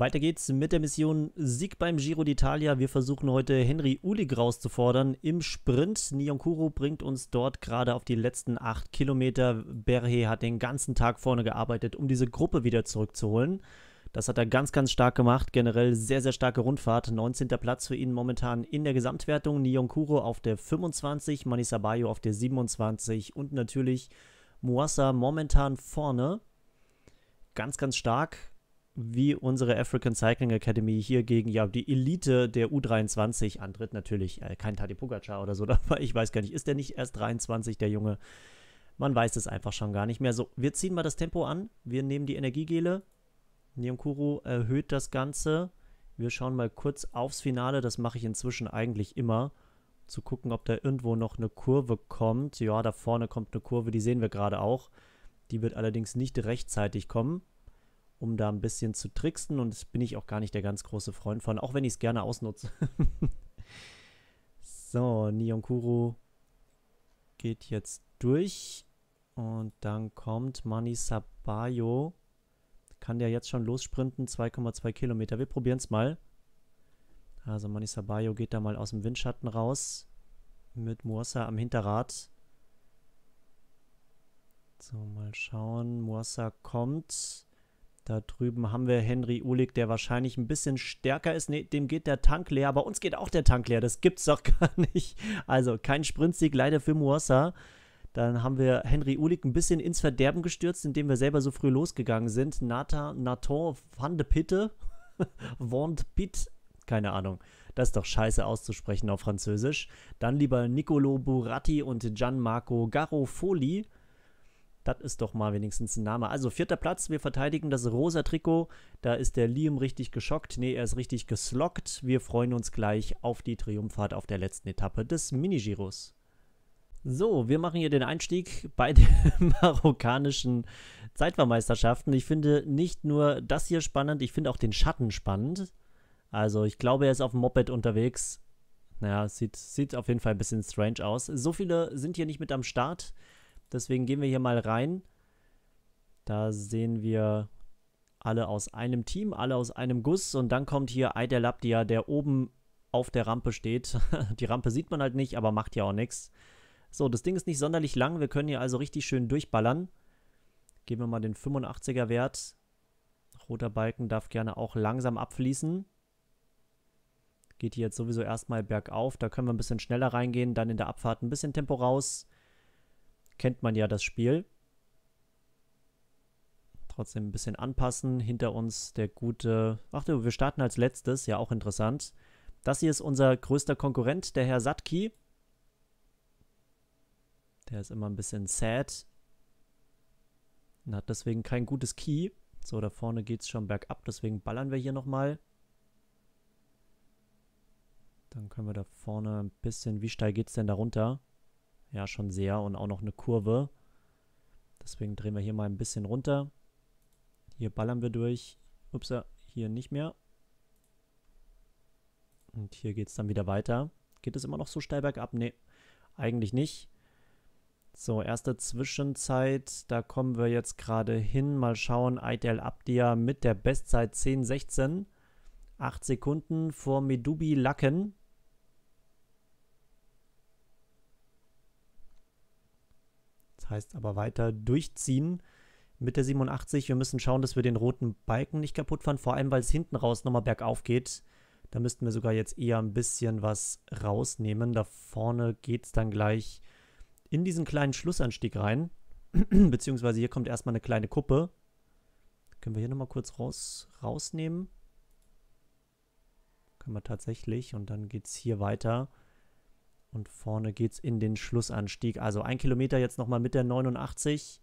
Weiter geht's mit der Mission Sieg beim Giro d'Italia. Wir versuchen heute Henry Ulig rauszufordern im Sprint. Nyonkuru bringt uns dort gerade auf die letzten 8 Kilometer. Berhe hat den ganzen Tag vorne gearbeitet, um diese Gruppe wieder zurückzuholen. Das hat er ganz, ganz stark gemacht. Generell sehr, sehr starke Rundfahrt. 19. Platz für ihn momentan in der Gesamtwertung. Nyonkuru auf der 25, Manisabayo auf der 27 und natürlich Muassa momentan vorne. Ganz, ganz stark wie unsere African Cycling Academy hier gegen ja, die Elite der U23 antritt. Natürlich äh, kein Tadej Pogacar oder so dabei. Ich weiß gar nicht, ist der nicht erst 23, der Junge? Man weiß es einfach schon gar nicht mehr. So, wir ziehen mal das Tempo an. Wir nehmen die Energiegele. Niemkuru erhöht das Ganze. Wir schauen mal kurz aufs Finale. Das mache ich inzwischen eigentlich immer. Zu gucken, ob da irgendwo noch eine Kurve kommt. Ja, da vorne kommt eine Kurve. Die sehen wir gerade auch. Die wird allerdings nicht rechtzeitig kommen um da ein bisschen zu tricksen und das bin ich auch gar nicht der ganz große Freund von, auch wenn ich es gerne ausnutze. so, Nionkuro geht jetzt durch und dann kommt Mani Sabayo. Kann der jetzt schon lossprinten? 2,2 Kilometer. Wir probieren es mal. Also Mani Sabayo geht da mal aus dem Windschatten raus mit Moasa am Hinterrad. So, mal schauen. Moasa kommt. Da drüben haben wir Henry Ulig, der wahrscheinlich ein bisschen stärker ist. Ne, dem geht der Tank leer, aber uns geht auch der Tank leer. Das gibt's doch gar nicht. Also kein Sprintsieg, leider für Muassa. Dann haben wir Henry Ulig ein bisschen ins Verderben gestürzt, indem wir selber so früh losgegangen sind. Nata, Nathan van de Pitte, Vond Pitt, keine Ahnung. Das ist doch scheiße auszusprechen auf Französisch. Dann lieber Nicolo Buratti und Gianmarco Garofoli. Das ist doch mal wenigstens ein Name. Also vierter Platz, wir verteidigen das rosa Trikot. Da ist der Liam richtig geschockt. Nee, er ist richtig geslockt. Wir freuen uns gleich auf die Triumphfahrt auf der letzten Etappe des Minigiros. So, wir machen hier den Einstieg bei den marokkanischen Zeitfahrmeisterschaften. Ich finde nicht nur das hier spannend, ich finde auch den Schatten spannend. Also ich glaube, er ist auf dem Moped unterwegs. Naja, sieht, sieht auf jeden Fall ein bisschen strange aus. So viele sind hier nicht mit am Start. Deswegen gehen wir hier mal rein. Da sehen wir alle aus einem Team, alle aus einem Guss. Und dann kommt hier Aider Labdia, der oben auf der Rampe steht. Die Rampe sieht man halt nicht, aber macht ja auch nichts. So, das Ding ist nicht sonderlich lang. Wir können hier also richtig schön durchballern. Geben wir mal den 85er Wert. Roter Balken darf gerne auch langsam abfließen. Geht hier jetzt sowieso erstmal bergauf. Da können wir ein bisschen schneller reingehen, dann in der Abfahrt ein bisschen Tempo raus kennt man ja das Spiel. Trotzdem ein bisschen anpassen. Hinter uns der gute. Ach du, wir starten als letztes, ja auch interessant. Das hier ist unser größter Konkurrent, der Herr Satki. Der ist immer ein bisschen sad. Und hat deswegen kein gutes Key. So, da vorne geht es schon bergab, deswegen ballern wir hier nochmal. Dann können wir da vorne ein bisschen. Wie steil geht es denn da runter? Ja, schon sehr und auch noch eine Kurve. Deswegen drehen wir hier mal ein bisschen runter. Hier ballern wir durch. Ups, hier nicht mehr. Und hier geht es dann wieder weiter. Geht es immer noch so steil bergab? Nee, eigentlich nicht. So, erste Zwischenzeit, da kommen wir jetzt gerade hin. Mal schauen, Aitel Abdia mit der Bestzeit 10.16. 8 Sekunden vor Medubi Lacken. heißt aber weiter durchziehen mit der 87. Wir müssen schauen, dass wir den roten Balken nicht kaputt fahren, vor allem weil es hinten raus nochmal bergauf geht. Da müssten wir sogar jetzt eher ein bisschen was rausnehmen. Da vorne geht es dann gleich in diesen kleinen Schlussanstieg rein. Beziehungsweise hier kommt erstmal eine kleine Kuppe. Können wir hier nochmal kurz raus, rausnehmen? Können wir tatsächlich. Und dann geht es hier weiter. Und vorne geht's in den Schlussanstieg. Also ein Kilometer jetzt nochmal mit der 89.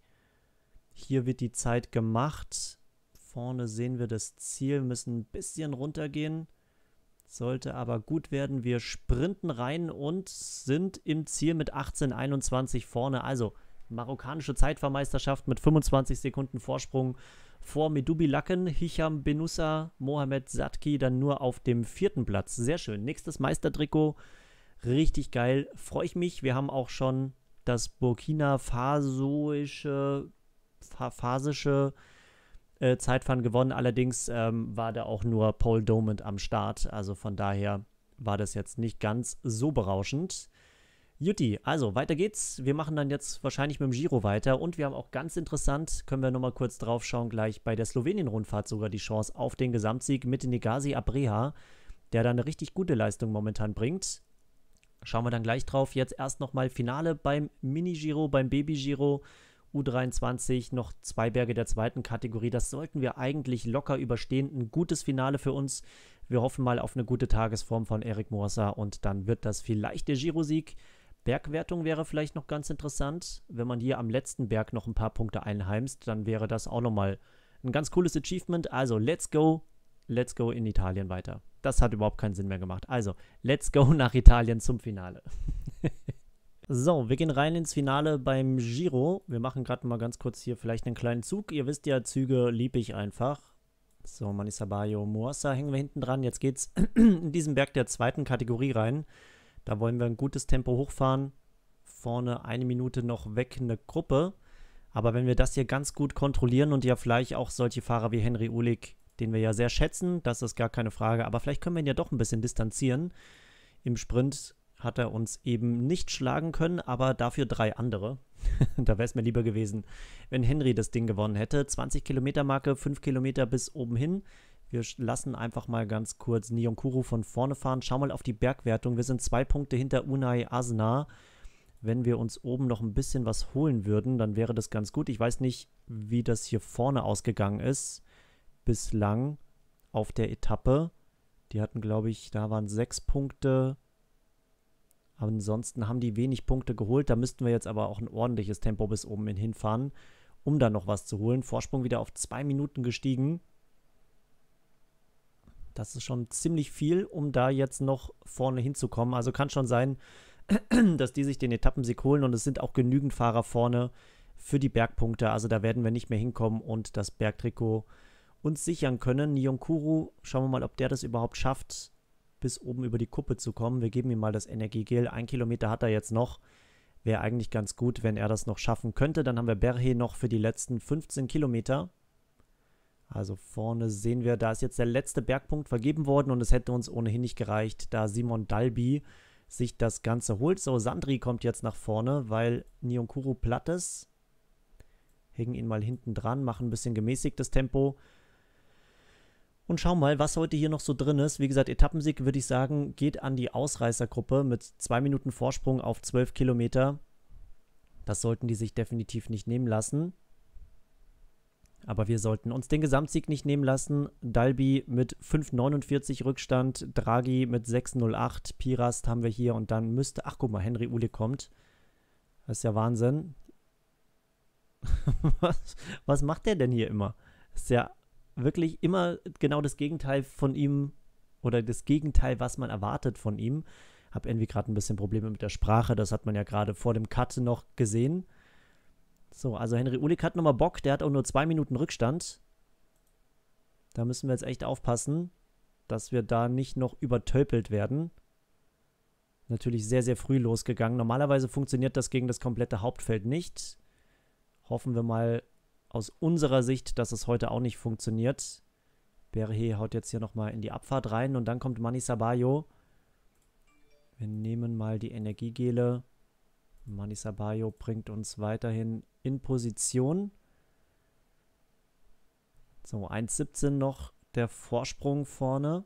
Hier wird die Zeit gemacht. Vorne sehen wir das Ziel, müssen ein bisschen runtergehen. Sollte aber gut werden. Wir sprinten rein und sind im Ziel mit 18,21 vorne. Also marokkanische Zeitfahrmeisterschaft mit 25 Sekunden Vorsprung vor Medubi Lacken, Hicham Benusa, Mohamed Satki dann nur auf dem vierten Platz. Sehr schön. Nächstes Meistertrikot Richtig geil. Freue ich mich. Wir haben auch schon das Burkina Fasoische, phasische äh, Zeitfahren gewonnen. Allerdings ähm, war da auch nur Paul Domond am Start. Also von daher war das jetzt nicht ganz so berauschend. Jutti, also weiter geht's. Wir machen dann jetzt wahrscheinlich mit dem Giro weiter und wir haben auch ganz interessant, können wir nochmal kurz drauf schauen, gleich bei der Slowenien-Rundfahrt sogar die Chance auf den Gesamtsieg mit Negasi Abreha, der da eine richtig gute Leistung momentan bringt. Schauen wir dann gleich drauf. Jetzt erst nochmal Finale beim Mini-Giro, beim Baby-Giro. U23 noch zwei Berge der zweiten Kategorie. Das sollten wir eigentlich locker überstehen. Ein gutes Finale für uns. Wir hoffen mal auf eine gute Tagesform von Eric Moassa und dann wird das vielleicht der Giro-Sieg. Bergwertung wäre vielleicht noch ganz interessant. Wenn man hier am letzten Berg noch ein paar Punkte einheimst, dann wäre das auch nochmal ein ganz cooles Achievement. Also, let's go. Let's go in Italien weiter das hat überhaupt keinen Sinn mehr gemacht. Also, let's go nach Italien zum Finale. so, wir gehen rein ins Finale beim Giro. Wir machen gerade mal ganz kurz hier vielleicht einen kleinen Zug. Ihr wisst ja, Züge liebe ich einfach. So, Manisabayo, Moasa hängen wir hinten dran. Jetzt geht's in diesen Berg der zweiten Kategorie rein. Da wollen wir ein gutes Tempo hochfahren. Vorne eine Minute noch weg eine Gruppe. Aber wenn wir das hier ganz gut kontrollieren und ja vielleicht auch solche Fahrer wie Henry Ulig den wir ja sehr schätzen, das ist gar keine Frage, aber vielleicht können wir ihn ja doch ein bisschen distanzieren. Im Sprint hat er uns eben nicht schlagen können, aber dafür drei andere. da wäre es mir lieber gewesen, wenn Henry das Ding gewonnen hätte. 20 Kilometer Marke, 5 Kilometer bis oben hin. Wir lassen einfach mal ganz kurz Nyonkuru von vorne fahren. Schau mal auf die Bergwertung. Wir sind zwei Punkte hinter Unai Asna. Wenn wir uns oben noch ein bisschen was holen würden, dann wäre das ganz gut. Ich weiß nicht, wie das hier vorne ausgegangen ist bislang auf der Etappe. Die hatten, glaube ich, da waren sechs Punkte. ansonsten haben die wenig Punkte geholt. Da müssten wir jetzt aber auch ein ordentliches Tempo bis oben hin hinfahren, um da noch was zu holen. Vorsprung wieder auf zwei Minuten gestiegen. Das ist schon ziemlich viel, um da jetzt noch vorne hinzukommen. Also kann schon sein, dass die sich den Etappensieg holen und es sind auch genügend Fahrer vorne für die Bergpunkte. Also da werden wir nicht mehr hinkommen und das Bergtrikot uns sichern können. Nyonkuru, schauen wir mal, ob der das überhaupt schafft, bis oben über die Kuppe zu kommen. Wir geben ihm mal das Energiegel. Ein Kilometer hat er jetzt noch. Wäre eigentlich ganz gut, wenn er das noch schaffen könnte. Dann haben wir Berhe noch für die letzten 15 Kilometer. Also vorne sehen wir, da ist jetzt der letzte Bergpunkt vergeben worden und es hätte uns ohnehin nicht gereicht, da Simon Dalby sich das Ganze holt. So, Sandri kommt jetzt nach vorne, weil Nionkuru platt ist. Hängen ihn mal hinten dran, machen ein bisschen gemäßigtes Tempo und schau mal, was heute hier noch so drin ist. Wie gesagt, Etappensieg würde ich sagen, geht an die Ausreißergruppe mit zwei Minuten Vorsprung auf 12 Kilometer. Das sollten die sich definitiv nicht nehmen lassen. Aber wir sollten uns den Gesamtsieg nicht nehmen lassen. Dalby mit 5,49 Rückstand, Draghi mit 6,08, Pirast haben wir hier und dann müsste, ach guck mal, Henry Uhle kommt. Das ist ja Wahnsinn. was, was macht der denn hier immer? Das ist ja wirklich immer genau das Gegenteil von ihm oder das Gegenteil, was man erwartet von ihm. Habe irgendwie gerade ein bisschen Probleme mit der Sprache, das hat man ja gerade vor dem Cut noch gesehen. So, also Henry Ulik hat nochmal Bock, der hat auch nur zwei Minuten Rückstand. Da müssen wir jetzt echt aufpassen, dass wir da nicht noch übertölpelt werden. Natürlich sehr, sehr früh losgegangen. Normalerweise funktioniert das gegen das komplette Hauptfeld nicht. Hoffen wir mal, aus unserer Sicht, dass es heute auch nicht funktioniert. Berhe haut jetzt hier nochmal in die Abfahrt rein und dann kommt Mani Sabayo. Wir nehmen mal die Energiegele. Mani Sabayo bringt uns weiterhin in Position. So, 1,17 noch der Vorsprung vorne.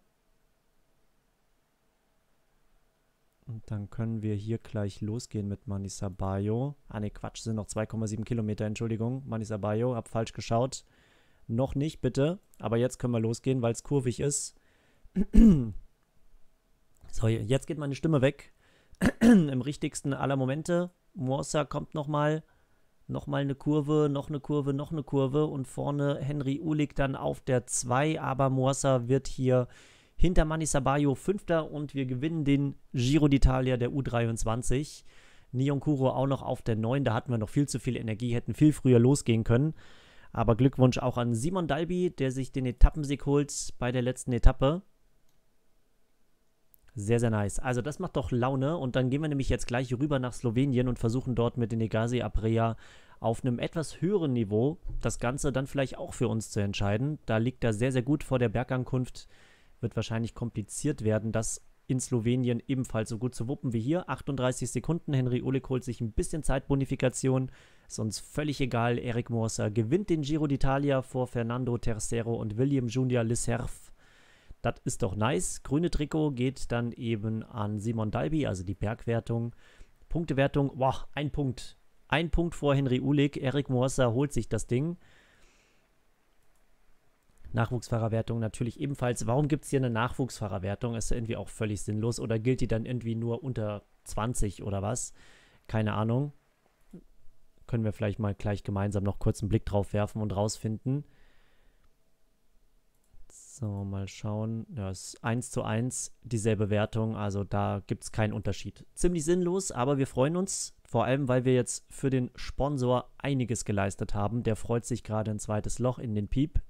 Und dann können wir hier gleich losgehen mit Manisabayo. Ah ne, Quatsch, sind noch 2,7 Kilometer, Entschuldigung. Manisabayo, hab falsch geschaut. Noch nicht, bitte. Aber jetzt können wir losgehen, weil es kurvig ist. so, jetzt geht meine Stimme weg. Im richtigsten aller Momente. Morsa kommt nochmal. Nochmal eine Kurve, noch eine Kurve, noch eine Kurve. Und vorne Henry Ulig dann auf der 2. Aber Morsa wird hier hinter Mani Sabayo Fünfter und wir gewinnen den Giro d'Italia der U23. Kuro auch noch auf der 9, da hatten wir noch viel zu viel Energie, hätten viel früher losgehen können. Aber Glückwunsch auch an Simon Dalby, der sich den Etappensieg holt bei der letzten Etappe. Sehr, sehr nice. Also das macht doch Laune und dann gehen wir nämlich jetzt gleich rüber nach Slowenien und versuchen dort mit den Egasi Aprea auf einem etwas höheren Niveau das Ganze dann vielleicht auch für uns zu entscheiden. Da liegt er sehr, sehr gut vor der Bergankunft wird wahrscheinlich kompliziert werden, das in Slowenien ebenfalls so gut zu wuppen wie hier. 38 Sekunden, Henry Oleg holt sich ein bisschen Zeitbonifikation, ist uns völlig egal. Eric Morser gewinnt den Giro d'Italia vor Fernando Tercero und William Junior Lisserf. Das ist doch nice. Grüne Trikot geht dann eben an Simon Dalby, also die Bergwertung. Punktewertung, wow, ein Punkt. Ein Punkt vor Henry Ulig. Eric Morser holt sich das Ding. Nachwuchsfahrerwertung natürlich ebenfalls. Warum gibt es hier eine Nachwuchsfahrerwertung? Ist ja irgendwie auch völlig sinnlos oder gilt die dann irgendwie nur unter 20 oder was? Keine Ahnung. Können wir vielleicht mal gleich gemeinsam noch kurz einen Blick drauf werfen und rausfinden. So, mal schauen. Ja, ist 1 zu 1, dieselbe Wertung, also da gibt es keinen Unterschied. Ziemlich sinnlos, aber wir freuen uns, vor allem weil wir jetzt für den Sponsor einiges geleistet haben. Der freut sich gerade ein zweites Loch in den Piep,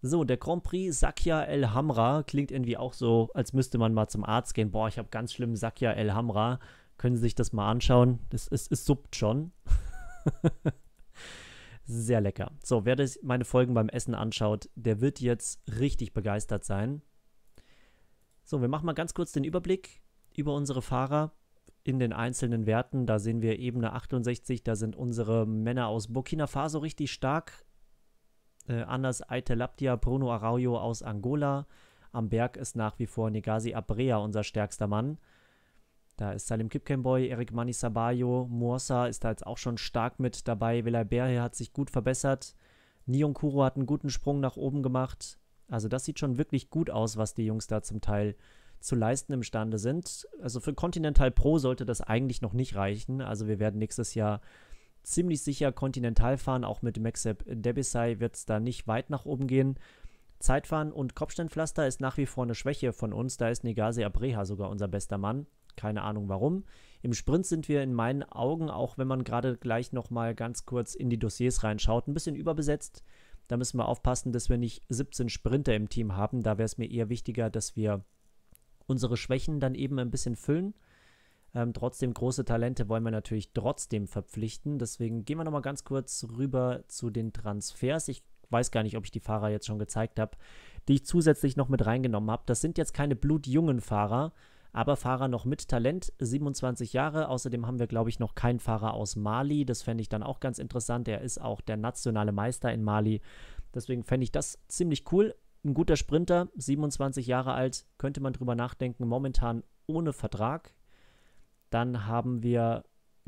so, der Grand Prix Sakya El Hamra klingt irgendwie auch so, als müsste man mal zum Arzt gehen. Boah, ich habe ganz schlimm Sakya El Hamra. Können Sie sich das mal anschauen? Das ist, es suppt schon. Sehr lecker. So, wer das meine Folgen beim Essen anschaut, der wird jetzt richtig begeistert sein. So, wir machen mal ganz kurz den Überblick über unsere Fahrer in den einzelnen Werten. Da sehen wir Ebene 68, da sind unsere Männer aus Burkina Faso richtig stark äh, Anders Aitelabdia, Bruno Araujo aus Angola. Am Berg ist nach wie vor Negasi Abrea unser stärkster Mann. Da ist Salim Kipkenboy, Eric Mani Sabayo, Morsa ist da jetzt auch schon stark mit dabei. Villa Berhe hat sich gut verbessert. Kuro hat einen guten Sprung nach oben gemacht. Also das sieht schon wirklich gut aus, was die Jungs da zum Teil zu leisten imstande sind. Also für Continental Pro sollte das eigentlich noch nicht reichen. Also wir werden nächstes Jahr ziemlich sicher kontinental fahren. Auch mit Maxep Debisai wird es da nicht weit nach oben gehen. Zeitfahren und Kopfsteinpflaster ist nach wie vor eine Schwäche von uns. Da ist Negase Abreha sogar unser bester Mann. Keine Ahnung warum. Im Sprint sind wir in meinen Augen, auch wenn man gerade gleich nochmal ganz kurz in die Dossiers reinschaut, ein bisschen überbesetzt. Da müssen wir aufpassen, dass wir nicht 17 Sprinter im Team haben. Da wäre es mir eher wichtiger, dass wir unsere Schwächen dann eben ein bisschen füllen ähm, trotzdem, große Talente wollen wir natürlich trotzdem verpflichten. Deswegen gehen wir nochmal ganz kurz rüber zu den Transfers. Ich weiß gar nicht, ob ich die Fahrer jetzt schon gezeigt habe, die ich zusätzlich noch mit reingenommen habe. Das sind jetzt keine blutjungen Fahrer, aber Fahrer noch mit Talent, 27 Jahre. Außerdem haben wir, glaube ich, noch keinen Fahrer aus Mali. Das fände ich dann auch ganz interessant. Er ist auch der nationale Meister in Mali. Deswegen fände ich das ziemlich cool. Ein guter Sprinter, 27 Jahre alt, könnte man drüber nachdenken. Momentan ohne Vertrag. Dann haben wir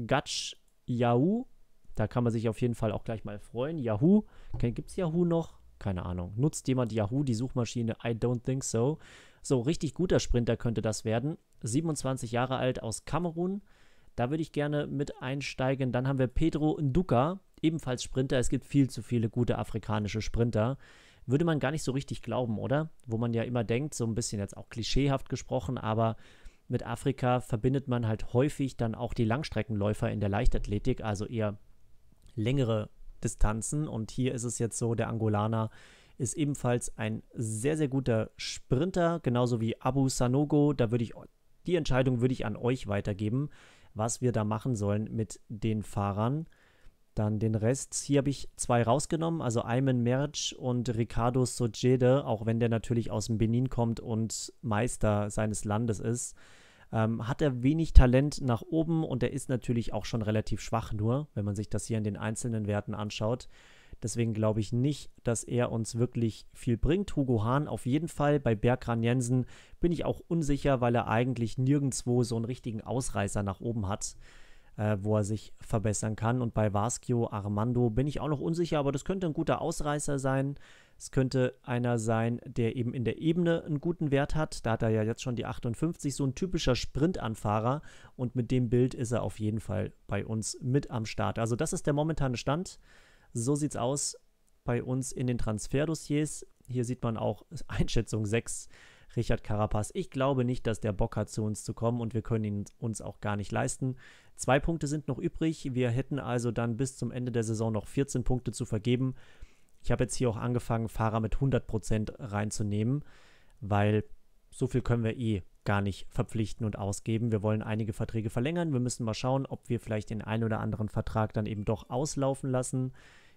Gatsch Yahoo. Da kann man sich auf jeden Fall auch gleich mal freuen. Yahoo. Gibt es Yahoo noch? Keine Ahnung. Nutzt jemand Yahoo, die Suchmaschine? I don't think so. So, richtig guter Sprinter könnte das werden. 27 Jahre alt aus Kamerun. Da würde ich gerne mit einsteigen. Dann haben wir Pedro Nduka, ebenfalls Sprinter. Es gibt viel zu viele gute afrikanische Sprinter. Würde man gar nicht so richtig glauben, oder? Wo man ja immer denkt, so ein bisschen jetzt auch klischeehaft gesprochen, aber mit Afrika verbindet man halt häufig dann auch die Langstreckenläufer in der Leichtathletik, also eher längere Distanzen. Und hier ist es jetzt so, der Angolaner ist ebenfalls ein sehr, sehr guter Sprinter, genauso wie Abu Sanogo. Da würde ich die Entscheidung würde ich an euch weitergeben, was wir da machen sollen mit den Fahrern. Dann den Rest. Hier habe ich zwei rausgenommen, also Ayman Merch und Ricardo Sojede, auch wenn der natürlich aus dem Benin kommt und Meister seines Landes ist ähm, hat er wenig Talent nach oben und er ist natürlich auch schon relativ schwach nur, wenn man sich das hier in den einzelnen Werten anschaut. Deswegen glaube ich nicht, dass er uns wirklich viel bringt. Hugo Hahn auf jeden Fall. Bei Bergran Jensen bin ich auch unsicher, weil er eigentlich nirgendwo so einen richtigen Ausreißer nach oben hat, äh, wo er sich verbessern kann. Und bei Vasquio Armando bin ich auch noch unsicher, aber das könnte ein guter Ausreißer sein. Es könnte einer sein, der eben in der Ebene einen guten Wert hat. Da hat er ja jetzt schon die 58, so ein typischer Sprintanfahrer. Und mit dem Bild ist er auf jeden Fall bei uns mit am Start. Also das ist der momentane Stand. So sieht es aus bei uns in den Transferdossiers. Hier sieht man auch Einschätzung 6. Richard Carapaz. Ich glaube nicht, dass der Bock hat, zu uns zu kommen und wir können ihn uns auch gar nicht leisten. Zwei Punkte sind noch übrig. Wir hätten also dann bis zum Ende der Saison noch 14 Punkte zu vergeben. Ich habe jetzt hier auch angefangen, Fahrer mit 100% reinzunehmen, weil so viel können wir eh gar nicht verpflichten und ausgeben. Wir wollen einige Verträge verlängern. Wir müssen mal schauen, ob wir vielleicht den einen oder anderen Vertrag dann eben doch auslaufen lassen.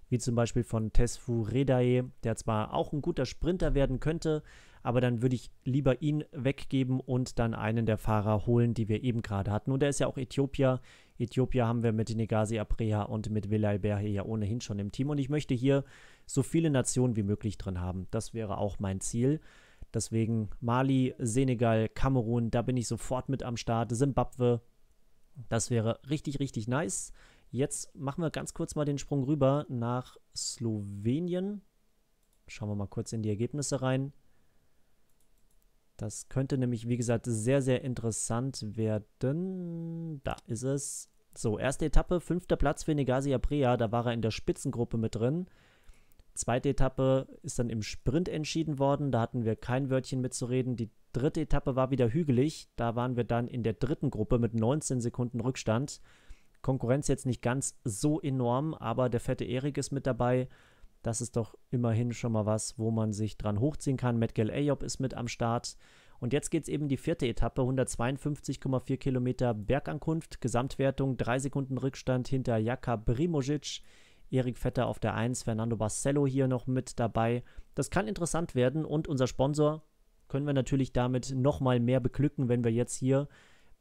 Wie zum Beispiel von Tesfu Redae, der zwar auch ein guter Sprinter werden könnte, aber dann würde ich lieber ihn weggeben und dann einen der Fahrer holen, die wir eben gerade hatten. Und er ist ja auch Äthiopier. Äthiopier haben wir mit Negasi Apreha und mit Vilal Berhe ja ohnehin schon im Team. Und ich möchte hier so viele Nationen wie möglich drin haben. Das wäre auch mein Ziel. Deswegen Mali, Senegal, Kamerun, da bin ich sofort mit am Start. Simbabwe, das wäre richtig, richtig nice. Jetzt machen wir ganz kurz mal den Sprung rüber nach Slowenien. Schauen wir mal kurz in die Ergebnisse rein. Das könnte nämlich, wie gesagt, sehr, sehr interessant werden. Da ist es. So, erste Etappe, fünfter Platz für Negasi Aprea. Da war er in der Spitzengruppe mit drin. Zweite Etappe ist dann im Sprint entschieden worden. Da hatten wir kein Wörtchen mitzureden. Die dritte Etappe war wieder hügelig. Da waren wir dann in der dritten Gruppe mit 19 Sekunden Rückstand. Konkurrenz jetzt nicht ganz so enorm, aber der fette Erik ist mit dabei. Das ist doch immerhin schon mal was, wo man sich dran hochziehen kann. Metgel Ayob ist mit am Start. Und jetzt geht es eben die vierte Etappe, 152,4 Kilometer Bergankunft, Gesamtwertung, 3 Sekunden Rückstand hinter Jaka Brimovic. Erik Vetter auf der 1, Fernando Barcello hier noch mit dabei. Das kann interessant werden und unser Sponsor können wir natürlich damit nochmal mehr beglücken, wenn wir jetzt hier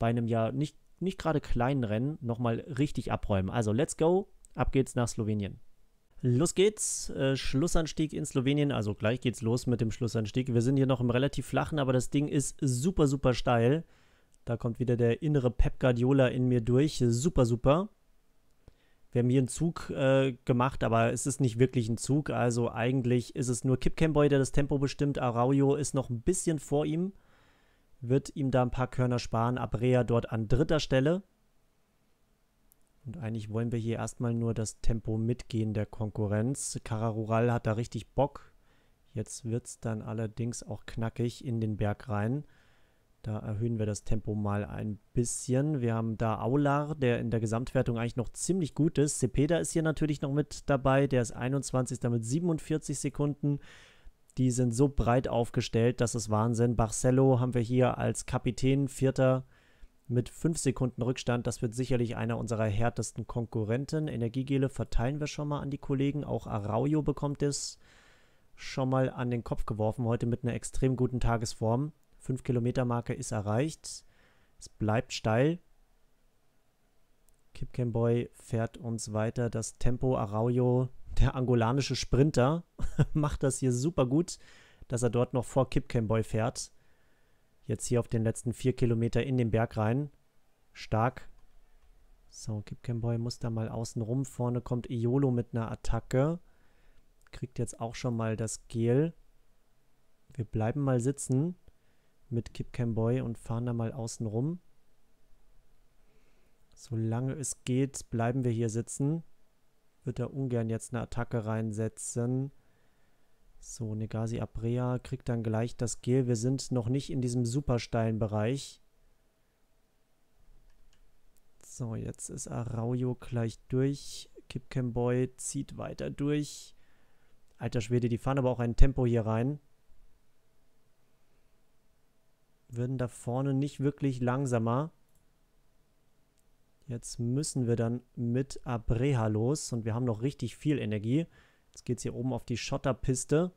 bei einem ja nicht, nicht gerade kleinen Rennen nochmal richtig abräumen. Also let's go, ab geht's nach Slowenien. Los geht's. Äh, Schlussanstieg in Slowenien. Also gleich geht's los mit dem Schlussanstieg. Wir sind hier noch im relativ flachen, aber das Ding ist super, super steil. Da kommt wieder der innere Pep Guardiola in mir durch. Super, super. Wir haben hier einen Zug äh, gemacht, aber es ist nicht wirklich ein Zug. Also eigentlich ist es nur Kip Camboy, der das Tempo bestimmt. Araujo ist noch ein bisschen vor ihm. Wird ihm da ein paar Körner sparen. Abrea dort an dritter Stelle. Und eigentlich wollen wir hier erstmal nur das Tempo mitgehen der Konkurrenz. Cara Rural hat da richtig Bock. Jetzt wird es dann allerdings auch knackig in den Berg rein. Da erhöhen wir das Tempo mal ein bisschen. Wir haben da Aular, der in der Gesamtwertung eigentlich noch ziemlich gut ist. Cepeda ist hier natürlich noch mit dabei. Der ist 21. mit 47 Sekunden. Die sind so breit aufgestellt, das ist Wahnsinn. Barcelo haben wir hier als Kapitän, Vierter mit 5 Sekunden Rückstand. Das wird sicherlich einer unserer härtesten Konkurrenten. Energiegele verteilen wir schon mal an die Kollegen. Auch Araujo bekommt es schon mal an den Kopf geworfen heute mit einer extrem guten Tagesform. 5 Kilometer Marke ist erreicht. Es bleibt steil. Kipkenboy fährt uns weiter. Das Tempo Araujo, der angolanische Sprinter, macht das hier super gut, dass er dort noch vor Kipkenboy fährt. Jetzt hier auf den letzten vier Kilometer in den Berg rein. Stark. So, Kipkenboy muss da mal außen rum. Vorne kommt Iolo mit einer Attacke. Kriegt jetzt auch schon mal das Gel. Wir bleiben mal sitzen mit Kipkenboy und fahren da mal außen rum. Solange es geht, bleiben wir hier sitzen. Wird er ungern jetzt eine Attacke reinsetzen. So, Negasi Abrea kriegt dann gleich das Gel. Wir sind noch nicht in diesem super steilen Bereich. So, jetzt ist Araujo gleich durch. Kipkemboy zieht weiter durch. Alter Schwede, die fahren aber auch ein Tempo hier rein. Würden da vorne nicht wirklich langsamer. Jetzt müssen wir dann mit Abreha los und wir haben noch richtig viel Energie. Jetzt geht es hier oben auf die Schotterpiste.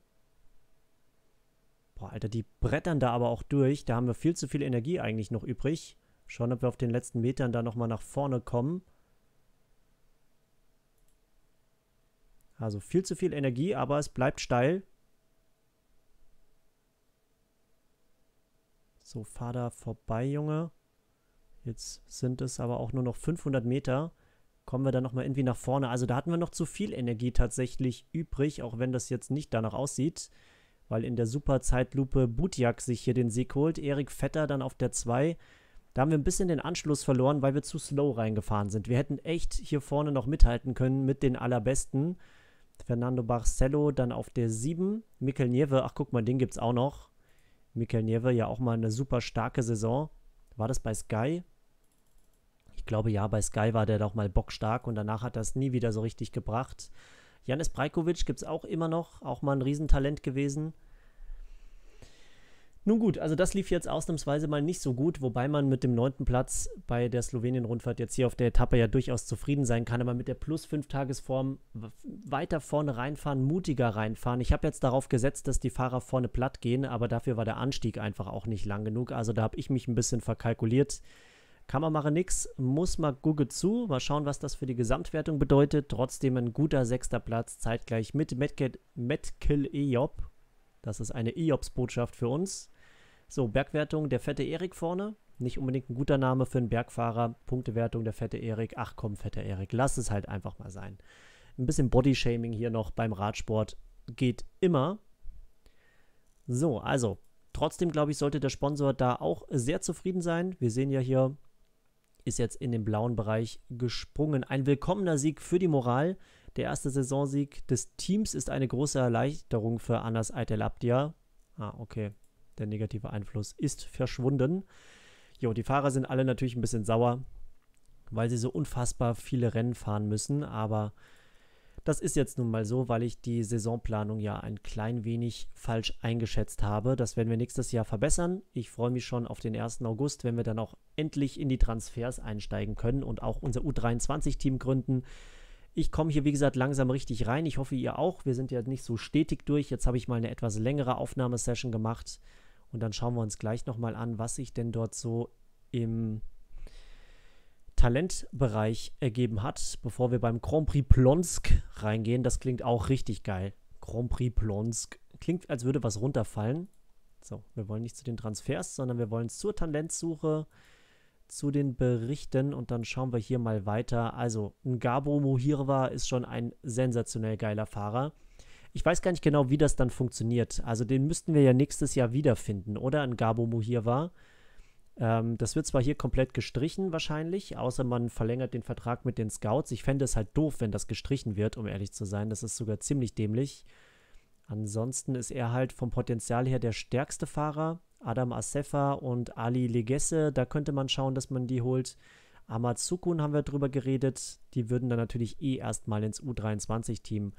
Boah, Alter, die brettern da aber auch durch. Da haben wir viel zu viel Energie eigentlich noch übrig. Schauen, ob wir auf den letzten Metern da nochmal nach vorne kommen. Also viel zu viel Energie, aber es bleibt steil. So, fahr da vorbei, Junge. Jetzt sind es aber auch nur noch 500 Meter kommen wir dann nochmal irgendwie nach vorne. Also da hatten wir noch zu viel Energie tatsächlich übrig, auch wenn das jetzt nicht danach aussieht, weil in der Superzeitlupe zeitlupe Butjak sich hier den Sieg holt, Erik Vetter dann auf der 2. Da haben wir ein bisschen den Anschluss verloren, weil wir zu slow reingefahren sind. Wir hätten echt hier vorne noch mithalten können mit den allerbesten. Fernando Barcelo dann auf der 7. Mikel Nieve, ach guck mal, den gibt es auch noch. Mikel Nieve ja auch mal eine super starke Saison. War das bei Sky? Ich glaube, ja, bei Sky war der doch mal bockstark und danach hat das nie wieder so richtig gebracht. Janis Brajkovic gibt es auch immer noch, auch mal ein Riesentalent gewesen. Nun gut, also das lief jetzt ausnahmsweise mal nicht so gut, wobei man mit dem neunten Platz bei der Slowenien-Rundfahrt jetzt hier auf der Etappe ja durchaus zufrieden sein kann, aber mit der plus 5 Tagesform weiter vorne reinfahren, mutiger reinfahren. Ich habe jetzt darauf gesetzt, dass die Fahrer vorne platt gehen, aber dafür war der Anstieg einfach auch nicht lang genug. Also da habe ich mich ein bisschen verkalkuliert. Kann man machen nix, muss mal Google zu, mal schauen, was das für die Gesamtwertung bedeutet. Trotzdem ein guter sechster Platz, zeitgleich mit Metkel, Metkel Eop. Das ist eine Eops-Botschaft für uns. So, Bergwertung, der fette Erik vorne. Nicht unbedingt ein guter Name für einen Bergfahrer. Punktewertung, der fette Erik. Ach komm, fetter Erik, lass es halt einfach mal sein. Ein bisschen Bodyshaming hier noch beim Radsport geht immer. So, also, trotzdem glaube ich, sollte der Sponsor da auch sehr zufrieden sein. Wir sehen ja hier ist jetzt in den blauen Bereich gesprungen. Ein willkommener Sieg für die Moral. Der erste Saisonsieg des Teams ist eine große Erleichterung für Anas Aitel Abdia. Ah, okay. Der negative Einfluss ist verschwunden. Jo, die Fahrer sind alle natürlich ein bisschen sauer, weil sie so unfassbar viele Rennen fahren müssen, aber das ist jetzt nun mal so, weil ich die Saisonplanung ja ein klein wenig falsch eingeschätzt habe. Das werden wir nächstes Jahr verbessern. Ich freue mich schon auf den 1. August, wenn wir dann auch endlich in die Transfers einsteigen können und auch unser U23-Team gründen. Ich komme hier, wie gesagt, langsam richtig rein. Ich hoffe, ihr auch. Wir sind ja nicht so stetig durch. Jetzt habe ich mal eine etwas längere Aufnahmesession gemacht. Und dann schauen wir uns gleich nochmal an, was sich denn dort so im Talentbereich ergeben hat, bevor wir beim Grand Prix Plonsk reingehen. Das klingt auch richtig geil. Grand Prix Plonsk. Klingt, als würde was runterfallen. So, wir wollen nicht zu den Transfers, sondern wir wollen zur Talentsuche, zu den Berichten und dann schauen wir hier mal weiter. Also, ein Gabo Mohirwa ist schon ein sensationell geiler Fahrer. Ich weiß gar nicht genau, wie das dann funktioniert. Also, den müssten wir ja nächstes Jahr wiederfinden, oder? Ein Gabo Mohirwa ähm, das wird zwar hier komplett gestrichen wahrscheinlich, außer man verlängert den Vertrag mit den Scouts. Ich fände es halt doof, wenn das gestrichen wird, um ehrlich zu sein. Das ist sogar ziemlich dämlich. Ansonsten ist er halt vom Potenzial her der stärkste Fahrer. Adam Assefa und Ali Legesse, da könnte man schauen, dass man die holt. Amazukun haben wir drüber geredet. Die würden dann natürlich eh erstmal ins U23-Team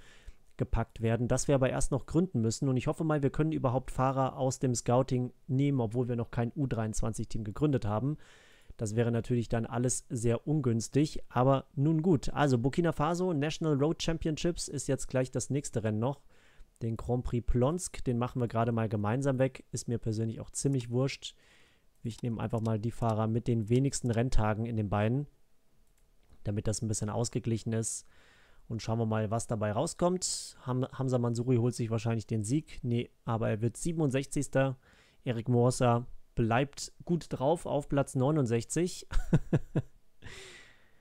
gepackt werden, das wir aber erst noch gründen müssen. Und ich hoffe mal, wir können überhaupt Fahrer aus dem Scouting nehmen, obwohl wir noch kein U23-Team gegründet haben. Das wäre natürlich dann alles sehr ungünstig, aber nun gut. Also Burkina Faso National Road Championships ist jetzt gleich das nächste Rennen noch. Den Grand Prix Plonsk, den machen wir gerade mal gemeinsam weg. Ist mir persönlich auch ziemlich wurscht. Ich nehme einfach mal die Fahrer mit den wenigsten Renntagen in den beiden, damit das ein bisschen ausgeglichen ist. Und schauen wir mal, was dabei rauskommt. Ham Hamza Mansuri holt sich wahrscheinlich den Sieg. Nee, aber er wird 67. Erik Morsa bleibt gut drauf auf Platz 69.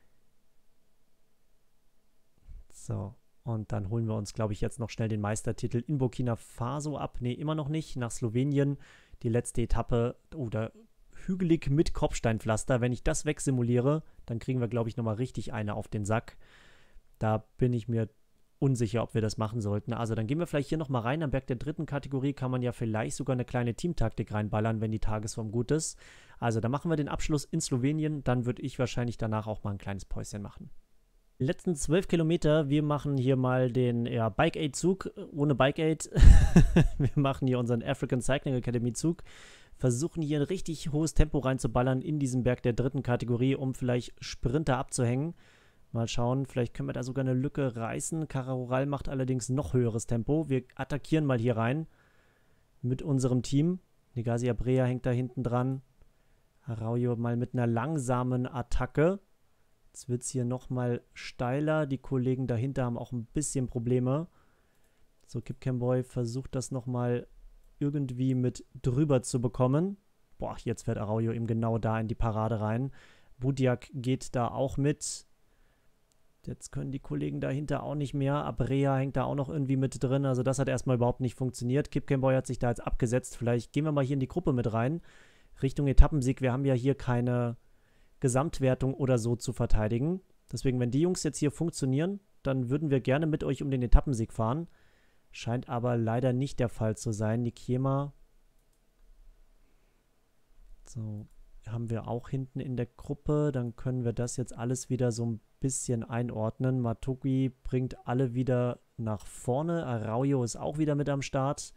so, und dann holen wir uns, glaube ich, jetzt noch schnell den Meistertitel in Burkina Faso ab. Nee, immer noch nicht. Nach Slowenien. Die letzte Etappe. Oder oh, hügelig mit Kopfsteinpflaster. Wenn ich das wegsimuliere, dann kriegen wir, glaube ich, nochmal richtig eine auf den Sack. Da bin ich mir unsicher, ob wir das machen sollten. Also dann gehen wir vielleicht hier nochmal rein. Am Berg der dritten Kategorie kann man ja vielleicht sogar eine kleine Teamtaktik reinballern, wenn die Tagesform gut ist. Also da machen wir den Abschluss in Slowenien. Dann würde ich wahrscheinlich danach auch mal ein kleines Päuschen machen. Letzten zwölf Kilometer, wir machen hier mal den ja, Bike Aid Zug ohne Bike Aid. wir machen hier unseren African Cycling Academy Zug versuchen hier ein richtig hohes Tempo reinzuballern in diesen Berg der dritten Kategorie, um vielleicht Sprinter abzuhängen. Mal schauen, vielleicht können wir da sogar eine Lücke reißen. Kararural macht allerdings noch höheres Tempo. Wir attackieren mal hier rein mit unserem Team. Negasia Brea hängt da hinten dran. Araujo mal mit einer langsamen Attacke. Jetzt wird es hier nochmal steiler. Die Kollegen dahinter haben auch ein bisschen Probleme. So, Kipkenboy versucht das nochmal irgendwie mit drüber zu bekommen. Boah, jetzt fährt Araujo eben genau da in die Parade rein. Budiak geht da auch mit. Jetzt können die Kollegen dahinter auch nicht mehr. Abrea hängt da auch noch irgendwie mit drin. Also das hat erstmal überhaupt nicht funktioniert. Kip Boy hat sich da jetzt abgesetzt. Vielleicht gehen wir mal hier in die Gruppe mit rein. Richtung Etappensieg. Wir haben ja hier keine Gesamtwertung oder so zu verteidigen. Deswegen, wenn die Jungs jetzt hier funktionieren, dann würden wir gerne mit euch um den Etappensieg fahren. Scheint aber leider nicht der Fall zu sein. Nikiema. So, haben wir auch hinten in der Gruppe. Dann können wir das jetzt alles wieder so ein bisschen einordnen. Matuki bringt alle wieder nach vorne. Araujo ist auch wieder mit am Start.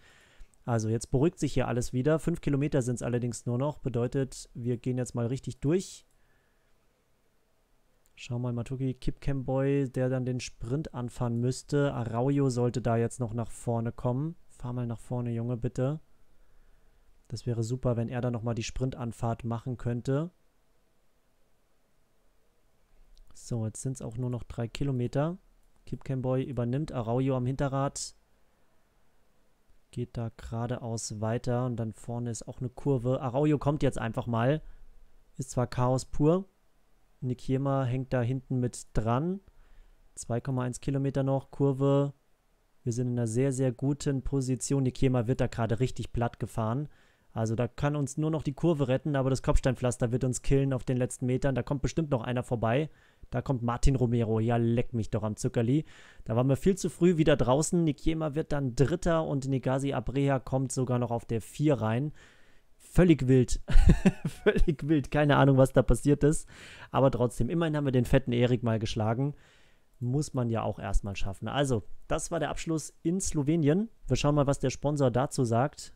Also jetzt beruhigt sich hier alles wieder. Fünf Kilometer sind es allerdings nur noch. Bedeutet, wir gehen jetzt mal richtig durch. Schau mal, Matuki Kipkemboy, der dann den Sprint anfahren müsste. Araujo sollte da jetzt noch nach vorne kommen. Fahr mal nach vorne, Junge, bitte. Das wäre super, wenn er da nochmal die Sprintanfahrt machen könnte. So, jetzt sind es auch nur noch drei Kilometer. Kipkenboy übernimmt, Araujo am Hinterrad. Geht da geradeaus weiter und dann vorne ist auch eine Kurve. Araujo kommt jetzt einfach mal. Ist zwar Chaos pur. Nikiema hängt da hinten mit dran. 2,1 Kilometer noch, Kurve. Wir sind in einer sehr, sehr guten Position. Nikiema wird da gerade richtig platt gefahren. Also da kann uns nur noch die Kurve retten, aber das Kopfsteinpflaster wird uns killen auf den letzten Metern. Da kommt bestimmt noch einer vorbei. Da kommt Martin Romero. Ja, leck mich doch am Zuckerli. Da waren wir viel zu früh wieder draußen. Nikiema wird dann Dritter und Negasi Abreha kommt sogar noch auf der Vier rein. Völlig wild. Völlig wild. Keine Ahnung, was da passiert ist. Aber trotzdem, immerhin haben wir den fetten Erik mal geschlagen. Muss man ja auch erstmal schaffen. Also, das war der Abschluss in Slowenien. Wir schauen mal, was der Sponsor dazu sagt.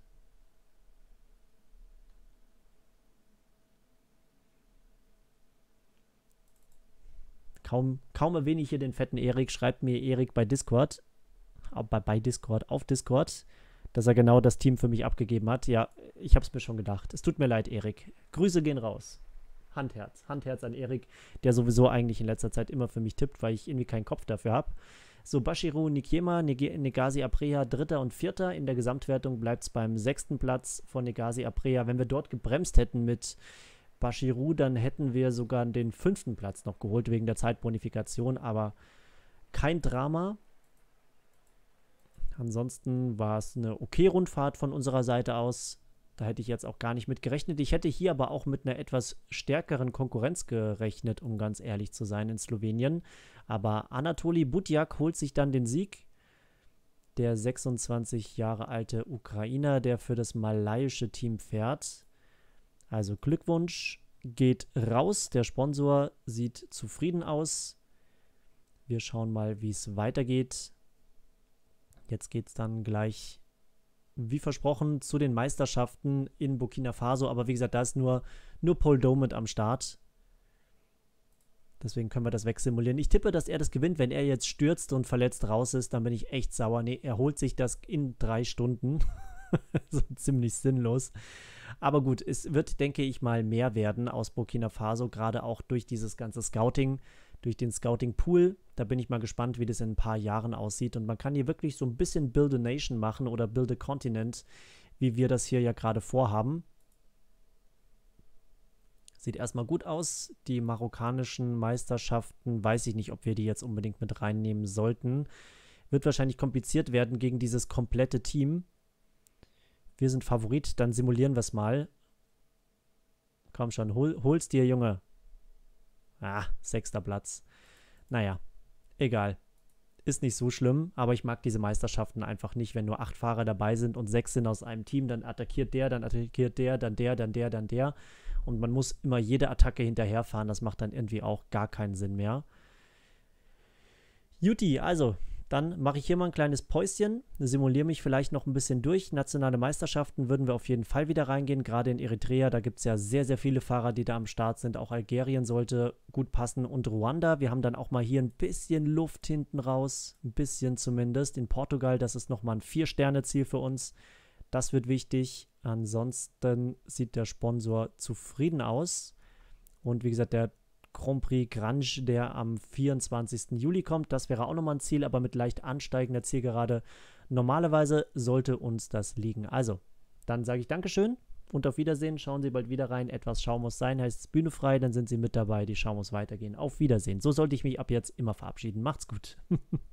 Kaum, kaum erwähne ich hier den fetten Erik, schreibt mir Erik bei Discord, bei, bei Discord, auf Discord, dass er genau das Team für mich abgegeben hat. Ja, ich habe es mir schon gedacht. Es tut mir leid, Erik. Grüße gehen raus. Handherz. Handherz an Erik, der sowieso eigentlich in letzter Zeit immer für mich tippt, weil ich irgendwie keinen Kopf dafür habe. So Bashiru Nikiema, Negasi Apreja dritter und vierter. In der Gesamtwertung bleibt es beim sechsten Platz von Negasi Apreja. Wenn wir dort gebremst hätten mit Bashiru, dann hätten wir sogar den fünften Platz noch geholt wegen der Zeitbonifikation, aber kein Drama. Ansonsten war es eine okay Rundfahrt von unserer Seite aus. Da hätte ich jetzt auch gar nicht mit gerechnet. Ich hätte hier aber auch mit einer etwas stärkeren Konkurrenz gerechnet, um ganz ehrlich zu sein, in Slowenien. Aber Anatoli Budjak holt sich dann den Sieg. Der 26 Jahre alte Ukrainer, der für das malaiische Team fährt. Also Glückwunsch geht raus. Der Sponsor sieht zufrieden aus. Wir schauen mal, wie es weitergeht. Jetzt geht es dann gleich, wie versprochen, zu den Meisterschaften in Burkina Faso. Aber wie gesagt, da ist nur, nur Paul Domet am Start. Deswegen können wir das wegsimulieren. Ich tippe, dass er das gewinnt. Wenn er jetzt stürzt und verletzt raus ist, dann bin ich echt sauer. Nee, er holt sich das in drei Stunden. so ziemlich sinnlos. Aber gut, es wird, denke ich mal, mehr werden aus Burkina Faso, gerade auch durch dieses ganze Scouting, durch den Scouting-Pool. Da bin ich mal gespannt, wie das in ein paar Jahren aussieht. Und man kann hier wirklich so ein bisschen Build a Nation machen oder Build a Continent, wie wir das hier ja gerade vorhaben. Sieht erstmal gut aus. Die marokkanischen Meisterschaften, weiß ich nicht, ob wir die jetzt unbedingt mit reinnehmen sollten. Wird wahrscheinlich kompliziert werden gegen dieses komplette Team wir sind Favorit, dann simulieren wir es mal. Komm schon, hol, hol's dir, Junge. Ah, sechster Platz. Naja, egal. Ist nicht so schlimm, aber ich mag diese Meisterschaften einfach nicht, wenn nur acht Fahrer dabei sind und sechs sind aus einem Team, dann attackiert der, dann attackiert der, dann der, dann der, dann der. Und man muss immer jede Attacke hinterherfahren, das macht dann irgendwie auch gar keinen Sinn mehr. Juti, also dann mache ich hier mal ein kleines Päuschen, simuliere mich vielleicht noch ein bisschen durch. Nationale Meisterschaften würden wir auf jeden Fall wieder reingehen, gerade in Eritrea. Da gibt es ja sehr, sehr viele Fahrer, die da am Start sind. Auch Algerien sollte gut passen und Ruanda. Wir haben dann auch mal hier ein bisschen Luft hinten raus, ein bisschen zumindest. In Portugal, das ist nochmal ein Vier-Sterne-Ziel für uns. Das wird wichtig. Ansonsten sieht der Sponsor zufrieden aus. Und wie gesagt, der Grand Prix Grange, der am 24. Juli kommt. Das wäre auch nochmal ein Ziel, aber mit leicht ansteigender Zielgerade. Normalerweise sollte uns das liegen. Also, dann sage ich Dankeschön und auf Wiedersehen. Schauen Sie bald wieder rein. Etwas Schau muss sein, heißt es Bühne frei, dann sind Sie mit dabei. Die Schau muss weitergehen. Auf Wiedersehen. So sollte ich mich ab jetzt immer verabschieden. Macht's gut.